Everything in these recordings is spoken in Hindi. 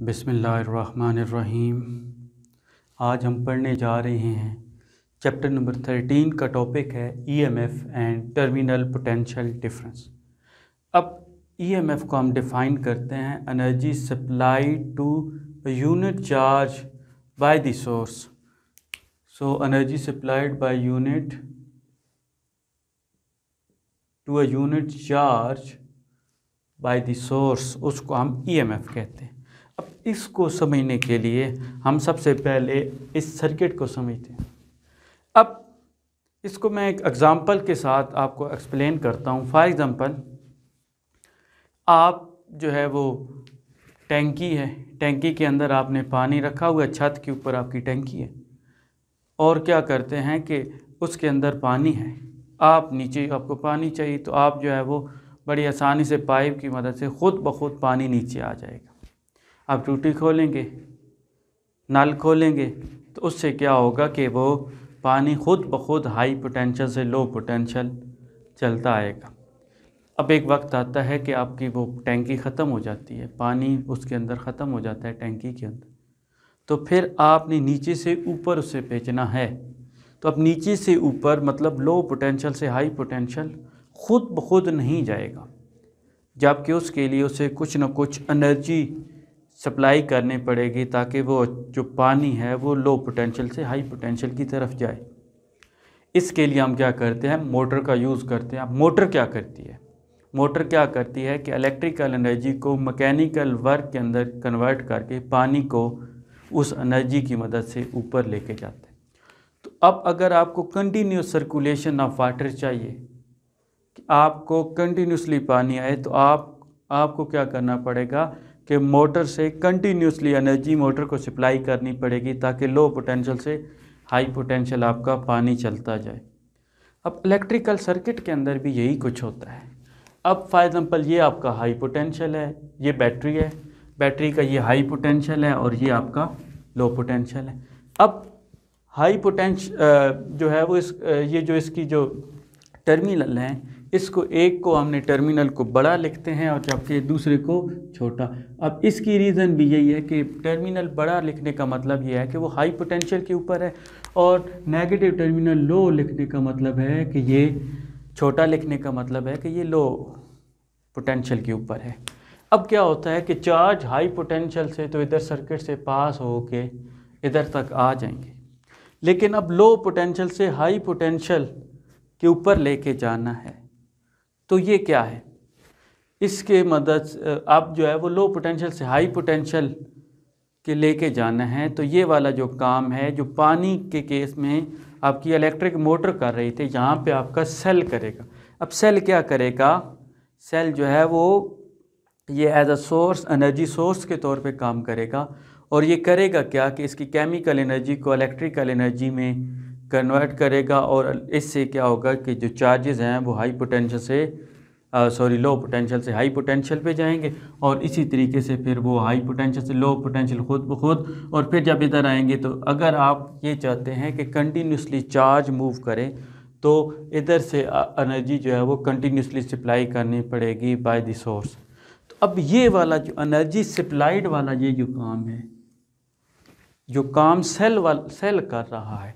बसमीम आज हम पढ़ने जा रहे हैं चैप्टर नंबर थर्टीन का टॉपिक है EMF and terminal potential difference अब ईएमएफ e को हम डिफ़ाइन करते हैं energy supply to unit charge by the source so energy supplied by unit to a unit charge by the source उसको हम ईएमएफ e कहते हैं अब इसको समझने के लिए हम सबसे पहले इस सर्किट को समझते हैं अब इसको मैं एक एग्ज़ाम्पल के साथ आपको एक्सप्लेन करता हूँ फॉर एग्ज़ाम्पल आप जो है वो टैंकी है टैंकी के अंदर आपने पानी रखा हुआ छत के ऊपर आपकी टैंकी है और क्या करते हैं कि उसके अंदर पानी है आप नीचे आपको पानी चाहिए तो आप जो है वो बड़ी आसानी से पाइप की मदद से ख़ुद ब खुद पानी नीचे आ जाएगा आप टूटी खोलेंगे नल खोलेंगे तो उससे क्या होगा कि वो पानी खुद ब खुद हाई पोटेंशियल से लो पोटेंशियल चलता आएगा अब एक वक्त आता है कि आपकी वो टैंकी ख़त्म हो जाती है पानी उसके अंदर ख़त्म हो जाता है टैंकी के अंदर तो फिर आपने नीचे से ऊपर उसे बेचना है तो अब नीचे से ऊपर मतलब लो पोटेंशियल से हाई पोटेंशियल खुद ब खुद नहीं जाएगा जबकि उसके लिए उसे कुछ ना कुछ एनर्जी सप्लाई करनी पड़ेगी ताकि वो जो पानी है वो लो पोटेंशियल से हाई पोटेंशियल की तरफ जाए इसके लिए हम क्या करते हैं मोटर का यूज़ करते हैं अब मोटर क्या करती है मोटर क्या करती है कि इलेक्ट्रिकल एनर्जी को मैकेनिकल वर्क के अंदर कन्वर्ट करके पानी को उस एनर्जी की मदद से ऊपर लेके जाते हैं तो अब अगर आपको कंटिन्यूस सर्कुलेशन ऑफ वाटर चाहिए कि आपको कंटिन्यूसली पानी आए तो आप आपको क्या करना पड़ेगा कि मोटर से कंटिन्यूसली एनर्जी मोटर को सप्लाई करनी पड़ेगी ताकि लो पोटेंशियल से हाई पोटेंशियल आपका पानी चलता जाए अब इलेक्ट्रिकल सर्किट के अंदर भी यही कुछ होता है अब फॉर एग्ज़ाम्पल ये आपका हाई पोटेंशियल है ये बैटरी है बैटरी का ये हाई पोटेंशियल है और ये आपका लो पोटेंशियल है अब हाई पोटेंश जो है वो इस ये जो इसकी जो टर्मिनल हैं इसको एक को हमने टर्मिनल को बड़ा लिखते हैं और जबकि दूसरे को छोटा अब इसकी रीज़न भी यही है कि टर्मिनल बड़ा लिखने का मतलब यह है कि वो हाई पोटेंशियल के ऊपर है और नेगेटिव टर्मिनल लो लिखने का मतलब है कि ये छोटा लिखने का मतलब है कि ये लो पोटेंशियल के ऊपर है अब क्या होता है कि चार्ज हाई पोटेंशियल से तो इधर सर्किट से पास हो के इधर तक आ जाएंगे लेकिन अब लो पोटेंशियल से हाई पोटेंशियल के ऊपर लेके जाना है तो ये क्या है इसके मदद आप जो है वो लो पोटेंशियल से हाई पोटेंशियल के लेके जाना है तो ये वाला जो काम है जो पानी के केस में आपकी इलेक्ट्रिक मोटर कर रही थी यहाँ पे आपका सेल करेगा अब सेल क्या करेगा सेल जो है वो ये as a source energy source के तौर पे काम करेगा और ये करेगा क्या कि इसकी केमिकल एनर्जी को इलेक्ट्रिकल एनर्जी में कन्वर्ट करेगा और इससे क्या होगा कि जो चार्जेस हैं वो हाई पोटेंशियल से सॉरी लो पोटेंशियल से हाई पोटेंशियल पे जाएंगे और इसी तरीके से फिर वो हाई पोटेंशियल से लो पोटेंशियल खुद ब खुद और फिर जब इधर आएंगे तो अगर आप ये चाहते हैं कि कंटिन्यूसली चार्ज मूव करें तो इधर से एनर्जी जो है वो कंटिन्यूसली सप्लाई करनी पड़ेगी बाय द सोर्स तो अब ये वाला जो एनर्जी सप्लाइड वाला ये जो काम है जो काम सेल वाल सेल कर रहा है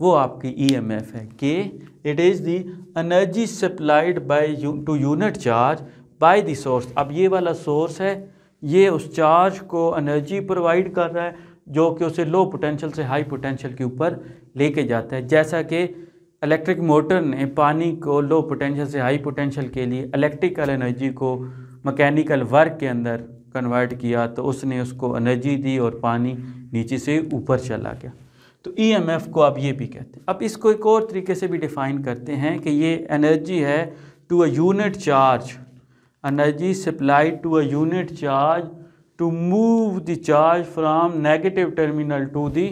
वो आपकी ईएमएफ e है के it is the energy supplied by to unit charge by the source अब ये वाला सोर्स है ये उस चार्ज को एनर्जी प्रोवाइड कर रहा है जो कि उसे लो पोटेंशियल से हाई पोटेंशियल के ऊपर लेके जाता है जैसा कि इलेक्ट्रिक मोटर ने पानी को लो पोटेंशियल से हाई पोटेंशियल के लिए इलेक्ट्रिकल एनर्जी को मैकेनिकल वर्क के अंदर कन्वर्ट किया तो उसने उसको एनर्जी दी और पानी नीचे से ऊपर चला गया तो ईएमएफ e को आप ये भी कहते हैं अब इसको एक और तरीके से भी डिफ़ाइन करते हैं कि ये एनर्जी है to a unit charge energy supply to a unit charge to move the charge from negative terminal to the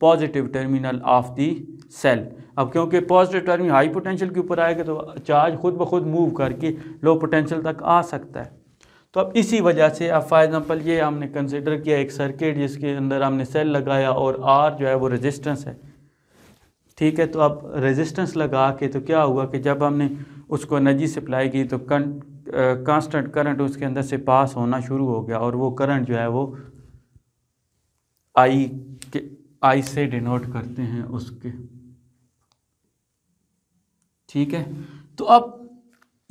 positive terminal of the cell अब क्योंकि पॉजिटिव टर्मिनल हाई पोटेंशियल के ऊपर आएगा तो चार्ज खुद ब खुद मूव करके लो पोटेंशियल तक आ सकता है तो अब इसी वजह से अब फॉर एग्ज़ाम्पल ये हमने कंसिडर किया एक सर्किट जिसके अंदर हमने सेल लगाया और आर जो है वो रेजिस्टेंस है ठीक है तो अब रेजिस्टेंस लगा के तो क्या हुआ कि जब हमने उसको एनर्जी सप्लाई की तो कांस्टेंट करंट उसके अंदर से पास होना शुरू हो गया और वो करंट जो है वो आई के आई से डिनोट करते हैं उसके ठीक है तो अब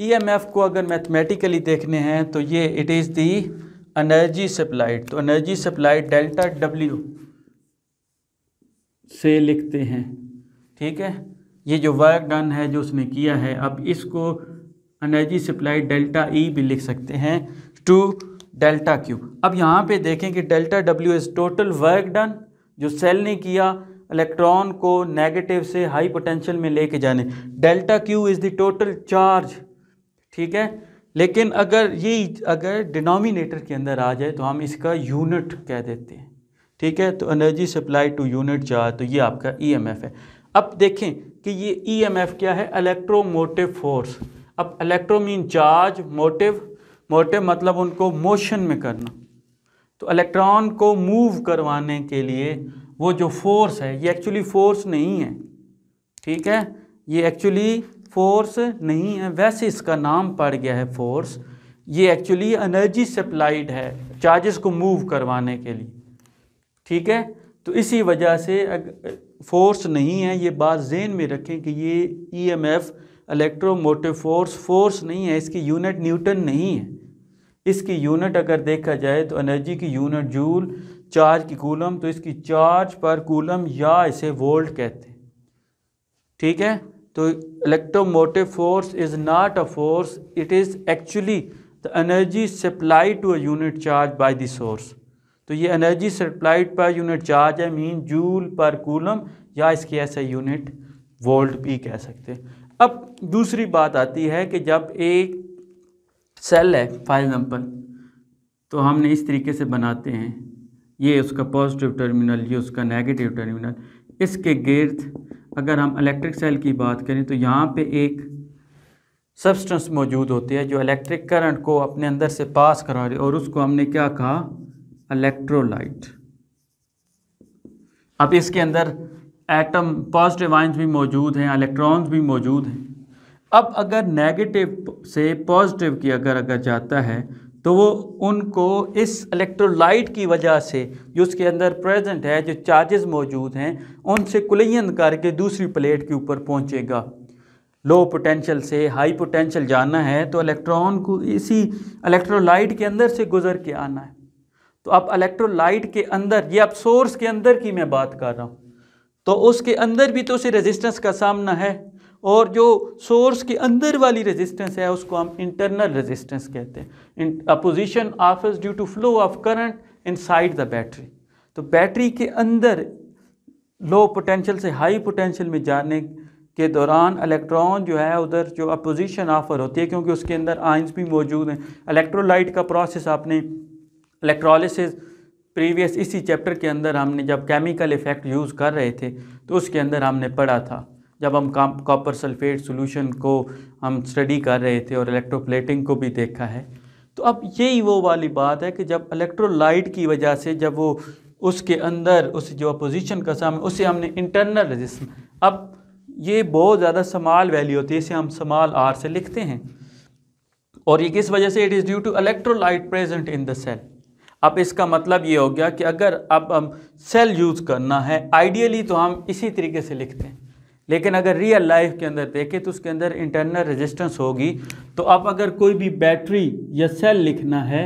ईएमएफ e को अगर मैथमेटिकली देखने हैं तो ये it is the energy supplied तो एनर्जी सप्लाइड डेल्टा डब्ल्यू से लिखते हैं ठीक है ये जो वर्क डन है जो उसने किया है अब इसको एनर्जी सप्लाई डेल्टा ई भी लिख सकते हैं टू डेल्टा क्यू अब यहाँ पे देखें कि delta W is total work done जो सेल ने किया इलेक्ट्रॉन को नेगेटिव से हाई पोटेंशियल में लेके जाने delta Q is the total charge ठीक है लेकिन अगर ये अगर डिनोमिनेटर के अंदर आ जाए तो हम इसका यूनिट कह देते हैं ठीक है तो एनर्जी सप्लाई टू यूनिट जा तो ये आपका ईएमएफ e है अब देखें कि ये ईएमएफ e क्या है इलेक्ट्रोमोटिव फोर्स अब electro mean charge motive motive मतलब उनको मोशन में करना तो इलेक्ट्रॉन को मूव करवाने के लिए वो जो फोर्स है ये एक्चुअली फोर्स नहीं है ठीक है ये एक्चुअली फोर्स नहीं है वैसे इसका नाम पड़ गया है फोर्स ये एक्चुअली एनर्जी सप्लाइड है चार्जेस को मूव करवाने के लिए ठीक है तो इसी वजह से फोर्स नहीं है ये बात जेन में रखें कि ये E M F electromotive force force नहीं है इसकी यूनिट न्यूटन नहीं है इसकी यूनिट अगर देखा जाए तो एनर्जी की यूनिट जूल चार्ज की कूलम तो इसकी चार्ज पर कूलम या इसे वोल्ट कहते हैं ठीक है तो electromotive force is not a force it is actually the energy supply to a unit charge by the source तो ये energy supplied per unit charge है मीन जूल पर कूलम या इसकी ऐसे यूनिट वोल्ट भी कह सकते हैं अब दूसरी बात आती है कि जब एक सेल है फॉर एग्ज़ाम्पल तो हमने इस तरीके से बनाते हैं ये उसका पॉजिटिव टर्मिनल ये उसका नेगेटिव टर्मिनल इसके गिर्द अगर हम इलेक्ट्रिक सेल की बात करें तो यहाँ पे एक सब्सटेंस मौजूद होती है जो इलेक्ट्रिक करंट को अपने अंदर से पास करा रही और उसको हमने क्या कहा इलेक्ट्रोलाइट अब इसके अंदर एटम पॉजिटिव आइंस भी मौजूद हैं इलेक्ट्रॉन्स भी मौजूद हैं अब अगर नेगेटिव से पॉजिटिव की अगर अगर जाता है तो वो उनको इस इलेक्ट्रोलाइट की वजह से जो उसके अंदर प्रेजेंट है जो चार्जेस मौजूद हैं उनसे कुलयन करके दूसरी प्लेट के ऊपर पहुंचेगा लो पोटेंशियल से हाई पोटेंशियल जाना है तो इलेक्ट्रॉन को इसी इलेक्ट्रोलाइट के अंदर से गुजर के आना है तो आप इलेक्ट्रोलाइट के अंदर ये आप सोर्स के अंदर की मैं बात कर रहा हूँ तो उसके अंदर भी तो उसे रेजिस्टेंस का सामना है और जो सोर्स के अंदर वाली रेजिस्टेंस है उसको हम इंटरनल रेजिस्टेंस कहते हैं opposition is due to flow of current inside the battery तो बैटरी के अंदर लो पोटेंशियल से हाई पोटेंशियल में जाने के दौरान इलेक्ट्रॉन जो है उधर जो अपोजिशन ऑफर होती है क्योंकि उसके अंदर आइंस भी मौजूद हैं इलेक्ट्रोलाइट का प्रोसेस आपने इलेक्ट्रोलिस प्रीवियस इसी चैप्टर के अंदर हमने जब केमिकल इफ़ेक्ट यूज़ कर रहे थे तो उसके अंदर हमने पढ़ा था जब हम कॉपर सल्फेट सॉल्यूशन को हम स्टडी कर रहे थे और इलेक्ट्रोप्लेटिंग को भी देखा है तो अब यही वो वाली बात है कि जब इलेक्ट्रोलाइट की वजह से जब वो उसके अंदर उस जो अपोजिशन का सामने उसे हमने इंटरनल रजिस्म अब ये बहुत ज़्यादा समाल वैल्यू होती है इसे हम समाल आर से लिखते हैं और ये किस वजह से it is due to electrolyte present in the cell अब इसका मतलब ये हो गया कि अगर अब हम सेल यूज़ करना है आइडियली तो हम इसी तरीके से लिखते हैं लेकिन अगर रियल लाइफ के अंदर देखें तो उसके अंदर इंटरनल रेजिस्टेंस होगी तो आप अगर कोई भी बैटरी या सेल लिखना है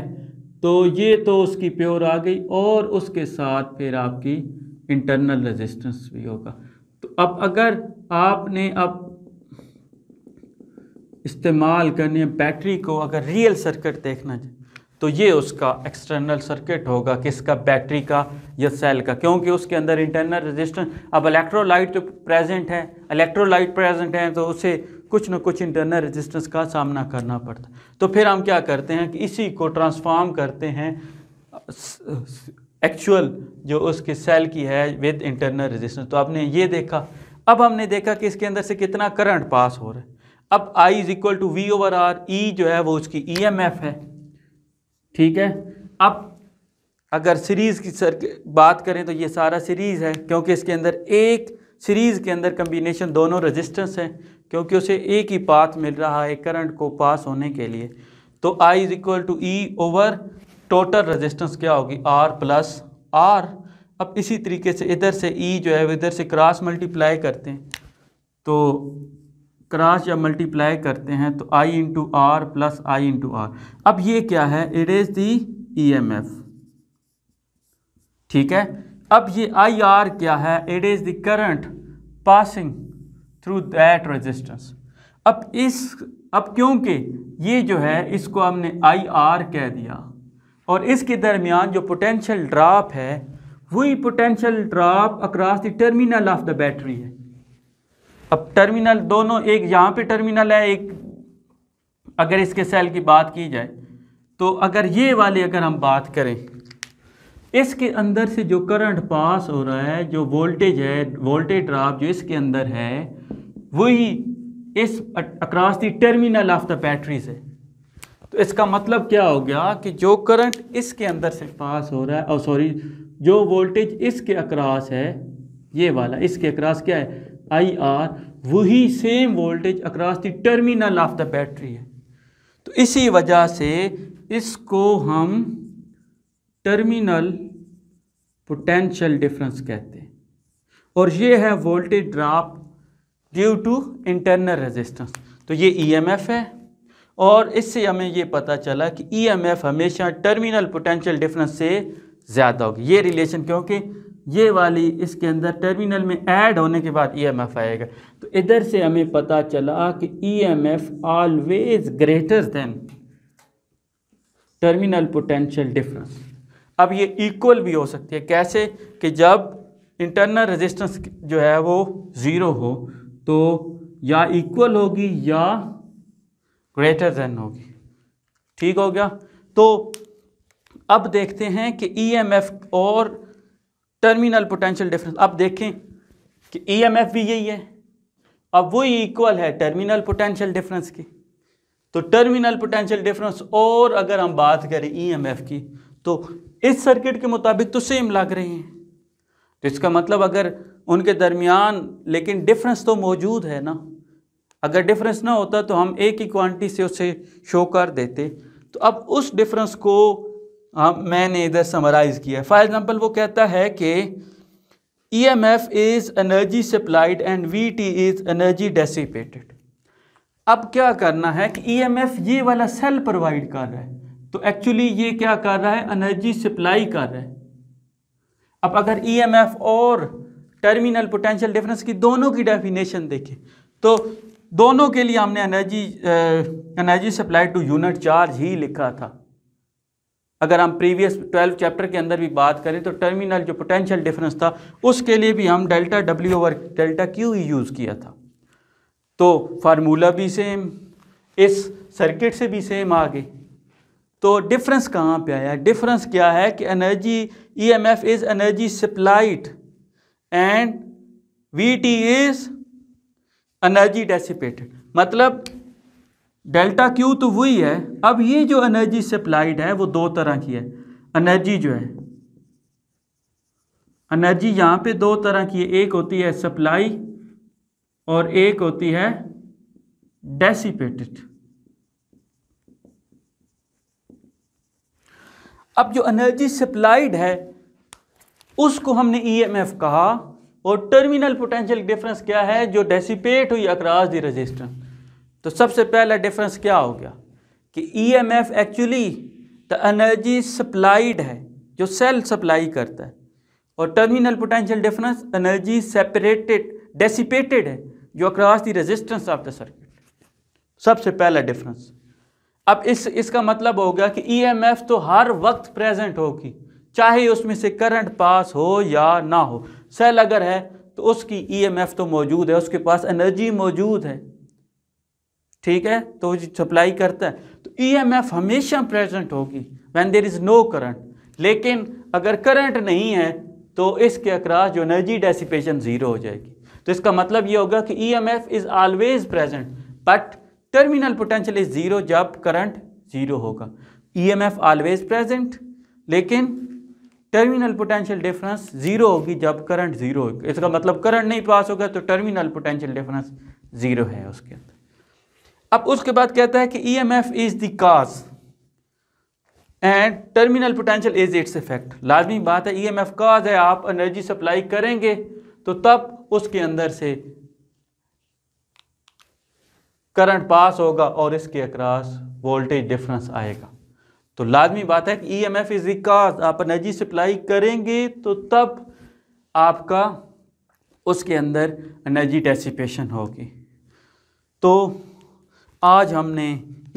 तो ये तो उसकी प्योर आ गई और उसके साथ फिर आपकी इंटरनल रेजिस्टेंस भी होगा तो अब अगर आपने अब इस्तेमाल करने बैटरी को अगर रियल सर्किट देखना तो ये उसका एक्सटर्नल सर्किट होगा किसका बैटरी का या सेल का क्योंकि उसके अंदर इंटरनल रेजिस्टेंस अब इलेक्ट्रोलाइट तो प्रेजेंट है इलेक्ट्रोलाइट प्रेजेंट है तो उसे कुछ ना कुछ इंटरनल रेजिस्टेंस का सामना करना पड़ता तो फिर हम क्या करते हैं कि इसी को ट्रांसफॉर्म करते हैं एक्चुअल जो उसके सेल की है विद इंटरनल रेजिस्टेंस तो आपने ये देखा अब हमने देखा कि इसके अंदर से कितना करंट पास हो रहा है अब I is equal to V over R E जो है वो उसकी ई एम एफ है ठीक है अब अगर सीरीज़ की सर बात करें तो ये सारा सीरीज़ है क्योंकि इसके अंदर एक सीरीज़ के अंदर कम्बिनेशन दोनों रजिस्टेंस हैं क्योंकि उसे एक ही पाथ मिल रहा है करंट को पास होने के लिए तो I is equal to E over total resistance क्या होगी R प्लस आर अब इसी तरीके से इधर से E जो है इधर से क्रॉस मल्टीप्लाई करते हैं तो क्रॉस या मल्टीप्लाई करते हैं तो I into R plus I into R अब ये क्या है it is the E M F ठीक है अब ये आई आर क्या है it is the current passing through that resistance अब इस अब क्योंकि ये जो है इसको हमने आई आर कह दिया और इसके दरमियान जो पोटेंशियल ड्राप है वही potential drop across the terminal of the battery है अब टर्मिनल दोनों एक यहाँ पे टर्मिनल है एक अगर इसके सेल की बात की जाए तो अगर ये वाले अगर हम बात करें इसके अंदर से जो करंट पास हो रहा है जो वोल्टेज है वोल्टेज ड्राप जो इसके अंदर है वही इस across the terminal of the battery से तो इसका मतलब क्या हो गया कि जो करंट इसके अंदर से पास हो रहा है और सॉरी जो वोल्टेज इसके अक्रॉस है ये वाला इसके अक्रॉस क्या है आई आर वही same voltage across the terminal of the battery है तो इसी वजह से इसको हम टर्मिनल पोटेंशियल डिफरेंस कहते हैं और ये है voltage drop due to internal resistance तो ये ईएमएफ e है और इससे हमें ये पता चला कि ईएमएफ e हमेशा टर्मिनल पोटेंशियल डिफरेंस से ज़्यादा होगी ये रिलेशन क्योंकि ये वाली इसके अंदर टर्मिनल में ऐड होने के बाद ईएमएफ e आएगा तो इधर से हमें पता चला कि EMF always greater than terminal potential difference अब ये इक्वल भी हो सकती है कैसे कि जब इंटरनल रेजिस्टेंस जो है वो ज़ीरो हो तो या इक्वल होगी या ग्रेटर देन होगी ठीक हो गया तो अब देखते हैं कि ईएमएफ e और टर्मिनल पोटेंशियल डिफरेंस अब देखें कि ईएमएफ e भी यही है अब वो इक्वल है टर्मिनल पोटेंशियल डिफरेंस की तो टर्मिनल पोटेंशियल डिफरेंस और अगर हम बात करें ईएमएफ e की तो इस सर्किट के मुताबिक तो सेम लग रहे हैं तो इसका मतलब अगर उनके दरमियान लेकिन डिफरेंस तो मौजूद है ना अगर डिफरेंस ना होता तो हम एक ही क्वांटिटी से उसे शो कर देते तो अब उस डिफरेंस को हम मैंने इधर समराइज़ किया फॉर एग्ज़ाम्पल वो कहता है कि E M F is energy supplied and V T is energy dissipated अब क्या करना है कि ई एम एफ ये वाला सेल प्रोवाइड कर रहा है तो एक्चुअली ये क्या कर रहा है एनर्जी सप्लाई कर रहा है अब अगर ईएमएफ e और टर्मिनल पोटेंशियल डिफरेंस की दोनों की डेफिनेशन देखें तो दोनों के लिए हमने energy energy supply to unit charge ही लिखा था अगर हम प्रीवियस ट्वेल्व चैप्टर के अंदर भी बात करें तो टर्मिनल जो पोटेंशियल डिफरेंस था उसके लिए भी हम delta W over delta Q ही यूज़ किया था तो फार्मूला भी सेम इस सर्किट से भी सेम आ गए तो डिफरेंस कहाँ पे आया डिफरेंस क्या है कि energy E M F is energy supplied and V T is energy dissipated मतलब डेल्टा क्यू तो वही है अब ये जो एनर्जी सप्लाइड है वो दो तरह की है एनर्जी जो है एनर्जी यहाँ पे दो तरह की है एक होती है सप्लाई और एक होती है डेसिपेटेड अब जो एनर्जी सप्लाइड है उसको हमने ईएमएफ e कहा और टर्मिनल पोटेंशियल डिफरेंस क्या है जो डेसिपेट हुई अक्रॉस दी रजिस्टर तो सबसे पहला डिफरेंस क्या हो गया कि EMF actually the energy supplied है जो सेल सप्लाई करता है और terminal potential difference energy separated dissipated है जो across the resistance of the circuit सबसे पहला डिफरेंस अब इस इसका मतलब होगा कि ईएमएफ e तो हर वक्त प्रेजेंट होगी चाहे उसमें से करंट पास हो या ना हो सेल अगर है तो उसकी ईएमएफ e तो मौजूद है उसके पास एनर्जी मौजूद है ठीक है तो सप्लाई करता है तो ईएमएफ e हमेशा प्रेजेंट होगी when there is no current लेकिन अगर करंट नहीं है तो इसके अक्रास जो एनर्जी डेसिपेशन ज़ीरो हो जाएगी तो इसका मतलब ये होगा कि E M F is always present but terminal potential is zero जब करंट ज़ीरो होगा ईएमएफ ऑलवेज प्रेजेंट लेकिन टर्मिनल पोटेंशियल डिफरेंस ज़ीरो होगी जब करंट ज़ीरो होगी इसका मतलब करंट नहीं पास होगा तो टर्मिनल पोटेंशियल डिफरेंस ज़ीरो है उसके अंदर अब उसके बाद कहता है कि E M F is the cause and terminal potential is its effect लाजमी बात है ई एम एफ काज है आप एनर्जी सप्लाई करेंगे तो तब उसके अंदर से करंट पास होगा और इसके अक्रॉस वोल्टेज डिफरेंस आएगा तो लाजमी बात है कि E M F is because आप एनर्जी सप्लाई करेंगे तो तब आपका उसके अंदर एनर्जी डेसिपेशन होगी तो आज हमने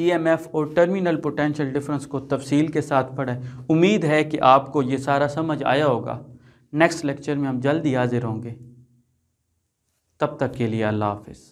ई एम एफ़ और टर्मिनल पोटेंशियल डिफरेंस को तफसील के साथ पढ़ा है उम्मीद है कि आपको ये सारा समझ आया होगा नेक्स्ट लेक्चर में हम जल्दी हाजिर होंगे तब तक के लिए अल्लाह हाफिज़